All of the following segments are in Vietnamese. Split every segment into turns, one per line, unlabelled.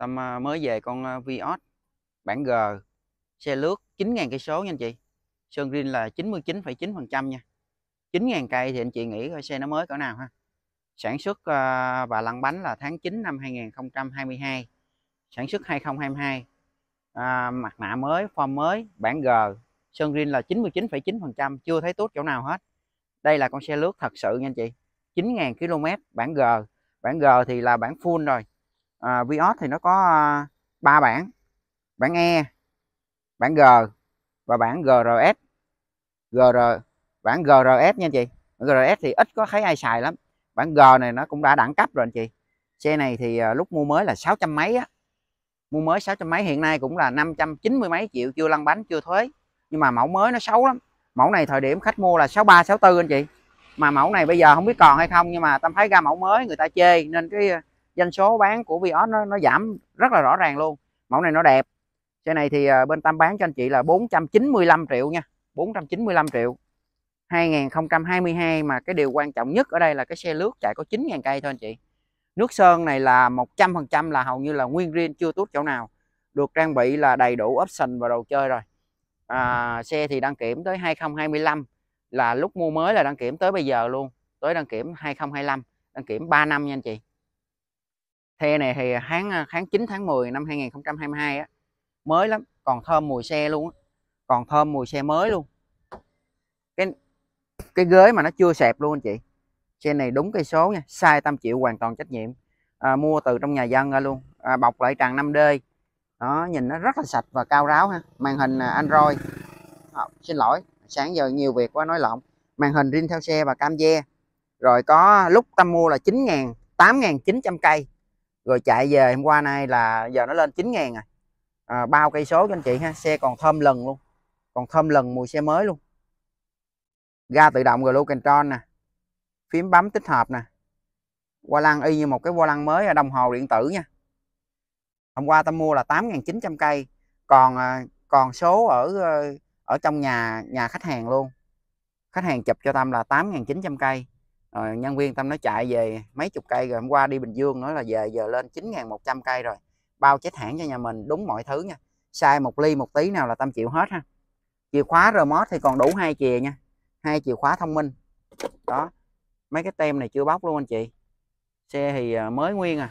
Tâm à, mới về con à, Vios bản G xe lướt 9.000 cây số nha anh chị Sơn Green là 99,9% nha 9.000 cây thì anh chị nghĩ coi xe nó mới cỡ nào ha sản xuất và à, lăn bánh là tháng 9 năm 2022 sản xuất 2022 à, mặt nạ mới form mới bản G Sơn Green là 99,9% chưa thấy tốt chỗ nào hết đây là con xe lướt thật sự nha anh chị 9.000 km bản G bản G thì là bản full rồi à, ờ, Vios thì nó có ờ, ba bản bản E bản G và bản GRS GR bản GRS nha anh chị GRS thì ít có thấy ai xài lắm bản G này nó cũng đã đẳng cấp rồi anh chị xe này thì ờ, lúc mua mới là 600 mấy á mua mới 600 mấy hiện nay cũng là 590 mấy triệu chưa lăn bánh chưa thuế nhưng mà mẫu mới nó xấu lắm mẫu này thời điểm khách mua là 63 64 anh chị mà mẫu này bây giờ không biết còn hay không nhưng mà tâm thấy ra mẫu mới người ta chê nên cái doanh số bán của Vios nó, nó giảm rất là rõ ràng luôn mẫu này nó đẹp xe này thì à, bên Tâm bán cho anh chị là 495 triệu nha 495 triệu 2022 mà cái điều quan trọng nhất ở đây là cái xe lướt chạy có 9.000 cây thôi anh chị nước sơn này là 100% là hầu như là nguyên riêng chưa tuốt chỗ nào được trang bị là đầy đủ option và đồ chơi rồi à, xe thì đăng kiểm tới 2025 là lúc mua mới là đăng kiểm tới bây giờ luôn tới đăng kiểm 2025 đăng kiểm 3 năm nha anh chị Thế này thì tháng à, tháng 9 tháng 10 năm 2022 á, mới lắm, còn thơm mùi xe luôn á. Còn thơm mùi xe mới luôn. Cái cái ghế mà nó chưa sẹp luôn anh chị. Xe này đúng cây số nha, sai tam chịu hoàn toàn trách nhiệm. À, mua từ trong nhà dân ra luôn, à, bọc lại tràn 5D. Đó, nhìn nó rất là sạch và cao ráo ha. Màn hình à, Android. À, xin lỗi, sáng giờ nhiều việc quá nói lộn. Màn hình riêng theo xe và cam ve. Rồi có lúc tâm mua là 9 ngàn 8.900 cây rồi chạy về hôm qua nay là giờ nó lên 9 ngàn à. à bao cây số cho anh chị ha xe còn thơm lần luôn còn thơm lần mùi xe mới luôn ga tự động glow control nè phím bấm tích hợp nè qua lăng y như một cái qua lăng mới đồng hồ điện tử nha hôm qua ta mua là 8.900 cây còn à, còn số ở ờ, ở trong nhà nhà khách hàng luôn khách hàng chụp cho Tâm là 8.900 cây rồi nhân viên tâm nó chạy về mấy chục cây rồi hôm qua đi bình dương nói là về giờ lên 9.100 cây rồi bao chết hãng cho nhà mình đúng mọi thứ nha sai một ly một tí nào là tâm chịu hết ha chìa khóa remote thì còn đủ hai chìa nha hai chìa khóa thông minh đó mấy cái tem này chưa bóc luôn anh chị xe thì à, mới nguyên à,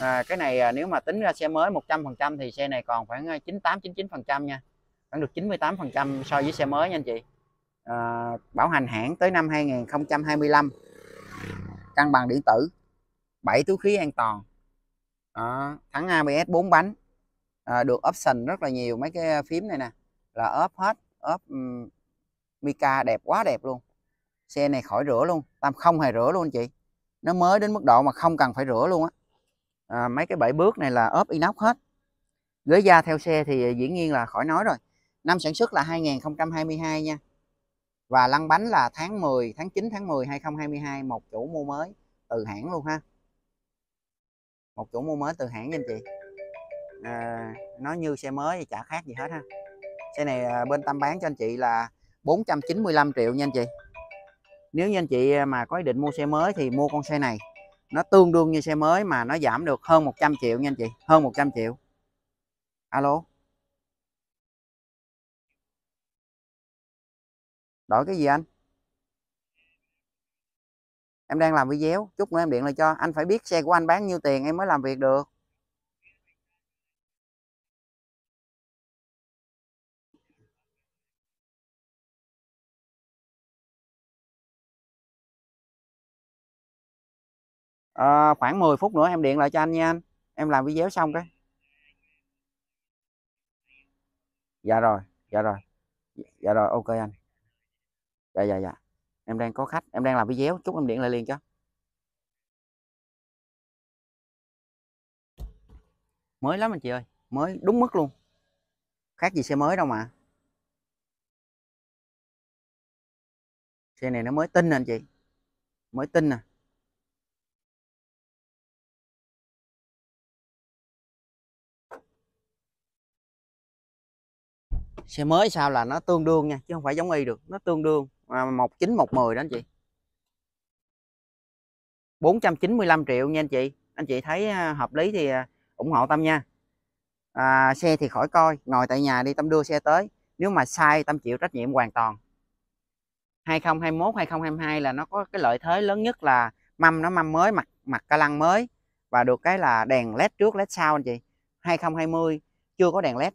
à cái này à, nếu mà tính ra xe mới 100% thì xe này còn khoảng 98 à, 99% nha khoảng được 98% so với xe mới nha anh chị à, bảo hành hãng tới năm 2025 cân bằng điện tử 7 túi khí an toàn đó, thắng ABS 4 bánh à, được option rất là nhiều mấy cái à, phím này nè là ốp hết ốp um, Mica đẹp quá đẹp luôn xe này khỏi rửa luôn tam không hề rửa luôn chị nó mới đến mức độ mà không cần phải rửa luôn á à, mấy cái bảy bước này là ốp inox hết ghế da theo xe thì dĩ nhiên là khỏi nói rồi năm sản xuất là 2022 nha và lăn bánh là tháng 10 tháng 9 tháng 10 2022 một chủ mua mới từ hãng luôn ha một chủ mua mới từ hãng nha anh chị à, nó như xe mới thì chả khác gì hết ha xe này à, bên Tâm bán cho anh chị là 495 triệu nha anh chị nếu như anh chị à, mà có ý định mua xe mới thì mua con xe này nó tương đương như xe mới mà nó giảm được hơn 100 triệu nha anh chị hơn 100 triệu alo đổi cái gì anh em đang làm video chút nữa em điện lại cho anh phải biết xe của anh bán nhiêu tiền em mới làm việc được à, khoảng 10 phút nữa em điện lại cho anh nha anh em làm video xong cái dạ rồi dạ rồi dạ, dạ rồi ok anh dạ dạ dạ em đang có khách em đang làm video chút em điện lại liền cho mới lắm anh chị ơi mới đúng mức luôn khác gì xe mới đâu mà xe này nó mới tinh nè anh chị mới tinh nè xe mới sao là nó tương đương nha chứ không phải giống y được nó tương đương À, một chín một mười đó anh chị 495 triệu nha anh chị anh chị thấy à, hợp lý thì à, ủng hộ Tâm nha à, xe thì khỏi coi ngồi tại nhà đi Tâm đưa xe tới nếu mà sai Tâm chịu trách nhiệm hoàn toàn 2021 2022 là nó có cái lợi thế lớn nhất là mâm nó mâm mới mặt mặt ca lăng mới và được cái là đèn led trước led sau anh chị 2020 chưa có đèn led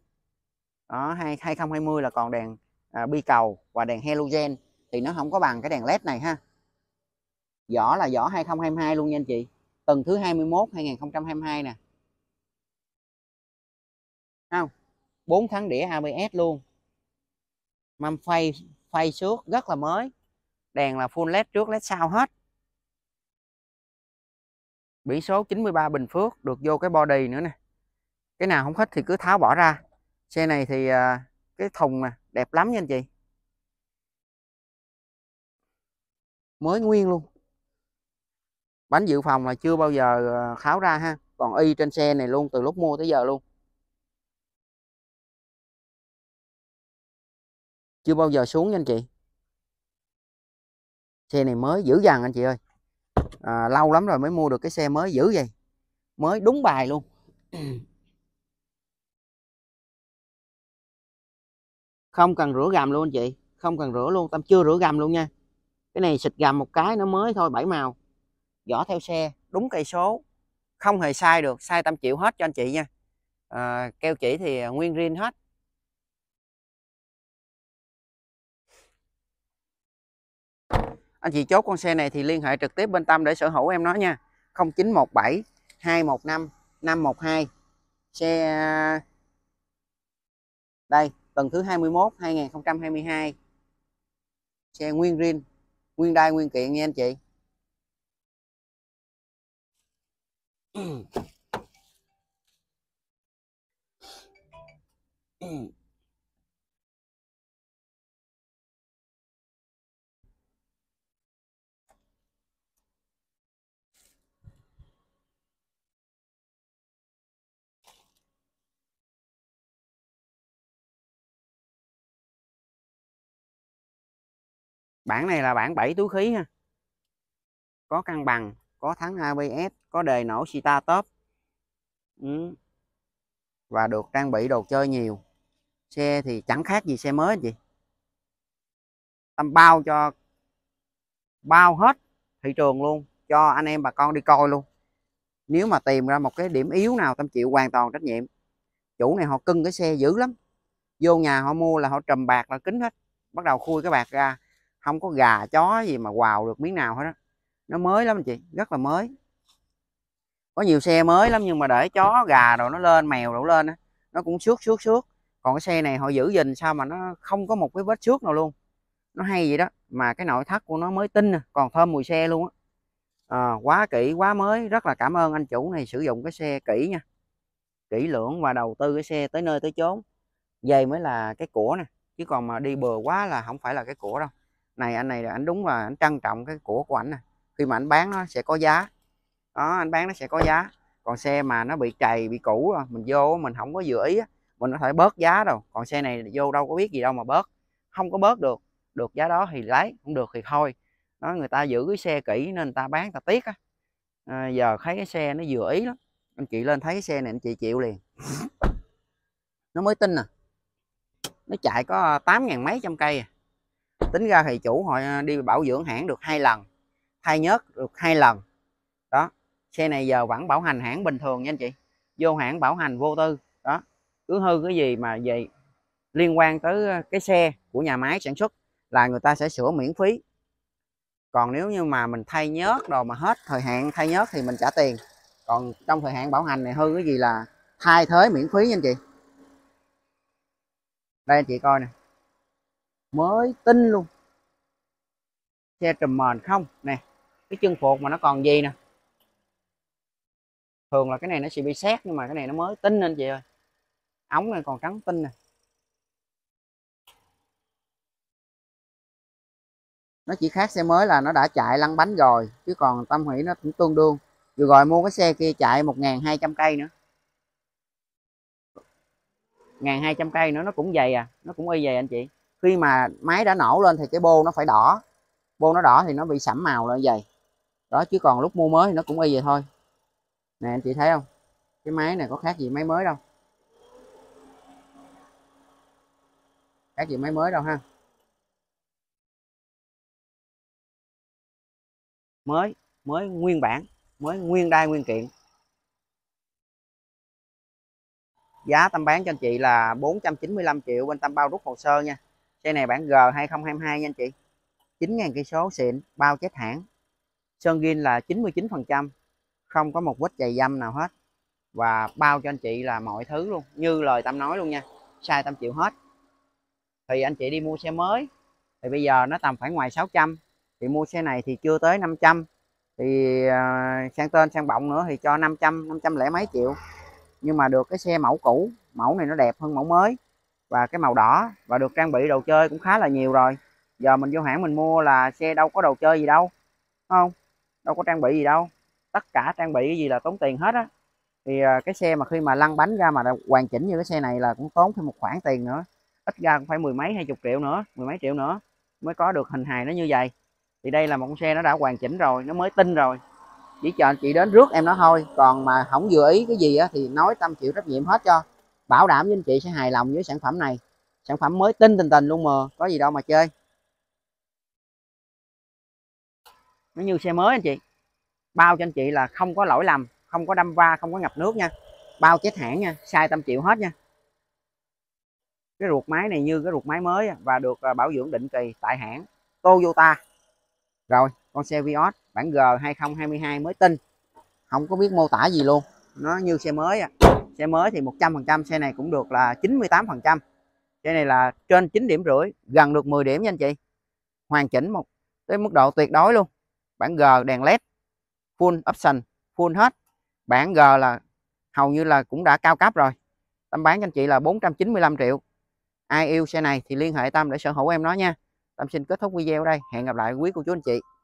đó 2020 là còn đèn à, bi cầu và đèn halogen thì nó không có bằng cái đèn led này ha vỏ là vỏ 2022 luôn nha anh chị tuần thứ 21 2022 nè không 4 tháng đĩa ABS luôn mâm phay phay suốt rất là mới đèn là full led trước led sau hết biển số 93 Bình Phước được vô cái body nữa nè cái nào không thích thì cứ tháo bỏ ra xe này thì à, cái thùng nè đẹp lắm nha anh chị mới nguyên luôn bánh dự phòng là chưa bao giờ ờ, kháo ra ha còn y trên xe này luôn từ lúc mua tới giờ luôn chưa bao giờ xuống nha anh chị xe này mới dữ dằn anh chị ơi à, lâu lắm rồi mới mua được cái xe mới dữ vậy mới đúng bài luôn không cần rửa gầm luôn anh chị không cần rửa luôn tâm chưa rửa gầm luôn nha cái này xịt gầm một cái nó mới thôi bảy màu vỏ theo xe đúng cây số không hề sai được sai tâm chịu hết cho anh chị nha à, keo chỉ thì nguyên rin hết anh chị chốt con xe này thì liên hệ trực tiếp bên Tâm để sở hữu em nó nha 0917 215 512 xe đây tuần thứ 21 2022 xe nguyên riêng nguyên đai nguyên kiện nha anh chị Mm-hmm. bản này là bản 7 túi khí ha có cân bằng có thắng ABS có đề nổ Sita top ừ. và được trang bị đồ chơi nhiều xe thì chẳng khác gì xe mới chị tâm bao cho bao hết thị trường luôn cho anh em bà con đi coi luôn nếu mà tìm ra một cái điểm yếu nào tâm chịu hoàn toàn trách nhiệm chủ này họ cưng cái xe dữ lắm vô nhà họ mua là họ trầm bạc là kính hết bắt đầu khui cái bạc ra không có gà chó gì mà quào được miếng nào hết á, nó mới lắm anh chị rất là mới có nhiều xe mới lắm nhưng mà để chó gà rồi nó lên mèo đổ lên á, nó cũng xước xước xước còn cái xe này họ giữ gìn sao mà nó không có một cái vết xước nào luôn nó hay vậy đó mà cái nội thất của nó mới tinh à, còn thơm mùi xe luôn á à, quá kỹ quá mới rất là cảm ơn anh chủ này sử dụng cái xe kỹ nha kỹ lưỡng và đầu tư cái xe tới nơi tới chốn về mới là cái của nè chứ còn mà đi bừa quá là không phải là cái của đâu này anh này là anh đúng là anh trân trọng cái của của anh nè khi mà anh bán nó sẽ có giá đó anh bán nó sẽ có giá còn xe mà nó bị trầy bị cũ rồi à, mình vô mình không có vừa ý mình có thể bớt giá đâu còn xe này vô đâu có biết gì đâu mà bớt không có bớt được được giá đó thì lấy không được thì thôi đó người ta giữ cái xe kỹ nên người ta bán ta tiếc á à, giờ thấy cái xe nó vừa ý lắm anh chị lên thấy cái xe này anh chị chịu liền nó mới tin à nó chạy có tám ngàn mấy trăm cây à tính ra thì chủ họ à, đi bảo dưỡng hãng được hai lần thay nhớt được hai lần đó xe này giờ vẫn bảo hành hãng bình thường nha anh chị vô hãng bảo hành vô tư đó cứ hư cái gì mà về liên quan tới à, cái xe của nhà máy sản xuất là người ta sẽ sửa miễn phí còn nếu như mà mình thay nhớt đồ mà hết thời hạn thay nhớt thì mình trả tiền còn trong thời hạn bảo hành này hư cái gì là thay thế miễn phí nha anh chị đây anh chị coi nè mới tinh luôn xe trùm mền không nè cái chân phục mà nó còn gì nè thường là cái này nó sẽ bị xét nhưng mà cái này nó mới tinh anh chị ơi ống này còn trắng tinh nè nó chỉ khác xe mới là nó đã chạy lăn bánh rồi chứ còn tâm hủy nó cũng tương đương vừa rồi mua cái xe kia chạy 1.200 cây nữa 1.200 cây nữa nó cũng dày à nó cũng y dày anh chị khi mà máy đã nổ lên thì cái bô nó phải đỏ bô nó đỏ thì nó bị sẫm màu lại vậy đó chứ còn lúc mua mới thì nó cũng y vậy thôi nè anh chị thấy không cái máy này có khác gì máy mới đâu khác gì máy mới đâu ha mới mới nguyên bản mới nguyên đai nguyên kiện giá tâm bán cho anh chị là 495 triệu bên tâm bao rút hồ sơ nha Cây này bản G 2022 nha anh chị. 9.000 cây số xịn, bao chết hãng. Sơn gin là 99%, không có một vết dày dâm nào hết. Và bao cho anh chị là mọi thứ luôn, như lời Tâm nói luôn nha. Sai Tâm chịu hết. Thì anh chị đi mua xe mới, thì bây giờ nó tầm phải ngoài 600. Thì mua xe này thì chưa tới 500. Thì ờ, sang tên sang bọng nữa thì cho 500, 500 lẻ mấy triệu. Nhưng mà được cái xe mẫu cũ, mẫu này nó đẹp hơn mẫu mới và cái màu đỏ và được trang bị đồ chơi cũng khá là nhiều rồi giờ mình vô hãng mình mua là xe đâu có đồ chơi gì đâu không đâu có trang bị gì đâu tất cả trang bị cái gì là tốn tiền hết á thì à, cái xe mà khi mà lăn bánh ra mà hoàn chỉnh như cái xe này là cũng tốn thêm một khoản tiền nữa ít ra cũng phải mười mấy hai chục triệu nữa mười mấy triệu nữa mới có được hình hài nó như vậy thì đây là một con xe nó đã hoàn chỉnh rồi nó mới tinh rồi chỉ chờ chị đến rước em nó thôi còn mà không vừa ý cái gì á thì nói tâm chịu trách nhiệm hết cho bảo đảm với anh chị sẽ hài lòng với sản phẩm này sản phẩm mới tinh tình tình luôn mà có gì đâu mà chơi nó như xe mới anh chị bao cho anh chị là không có lỗi lầm không có đâm va không có ngập nước nha bao chết hãng nha sai tâm chịu hết nha cái ruột máy này như cái ruột máy mới và được à, bảo dưỡng định kỳ tại hãng Toyota rồi con xe Vios bản G 2022 mới tinh không có biết mô tả gì luôn nó như xe mới à xe mới thì 100% xe này cũng được là 98% xe này là trên 9 điểm rưỡi gần được 10 điểm nha anh chị hoàn chỉnh một tới mức độ tuyệt đối luôn bản G đèn led full option full hết bản G là hầu như là cũng đã cao cấp rồi Tâm bán cho anh chị là 495 triệu ai yêu xe này thì liên hệ Tâm để sở hữu em nó nha Tâm xin kết thúc video đây hẹn gặp lại quý cô chú anh chị